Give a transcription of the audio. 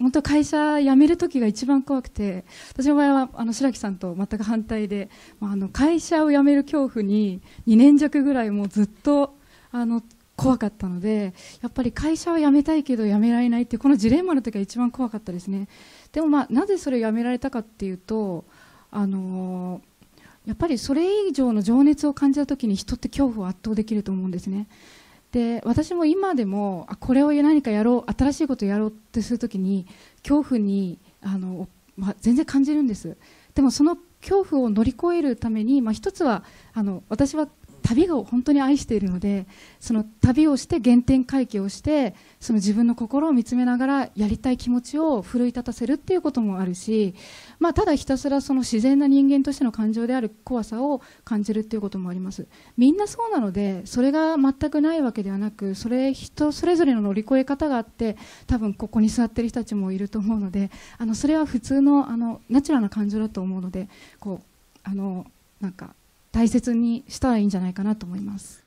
本当会社辞める時が一番怖くて私の場合はあの白木さんと全く反対で、まあ、あの会社を辞める恐怖に2年弱ぐらいもうずっとあの怖かったのでやっぱり会社は辞めたいけど辞められないってこのジレンマの時が一番怖かったですねでも、まあ、なぜそれを辞められたかっていうとあのやっぱりそれ以上の情熱を感じた時に人って恐怖を圧倒できると思うんですねで私も今でもあこれを何かやろう新しいことをやろうってするときに恐怖にあの、まあ、全然感じるんですでもその恐怖を乗り越えるために、まあ、一つはあの私は旅を本当に愛しているのでその旅をして原点回帰をしてその自分の心を見つめながらやりたい気持ちを奮い立たせるっていうこともあるし、まあ、ただひたすらその自然な人間としての感情である怖さを感じるっていうこともありますみんなそうなのでそれが全くないわけではなくそれ人それぞれの乗り越え方があって多分ここに座ってる人たちもいると思うのであのそれは普通のあのナチュラルな感情だと思うのでこうあのなんか大切にしたらいいんじゃないかなと思います。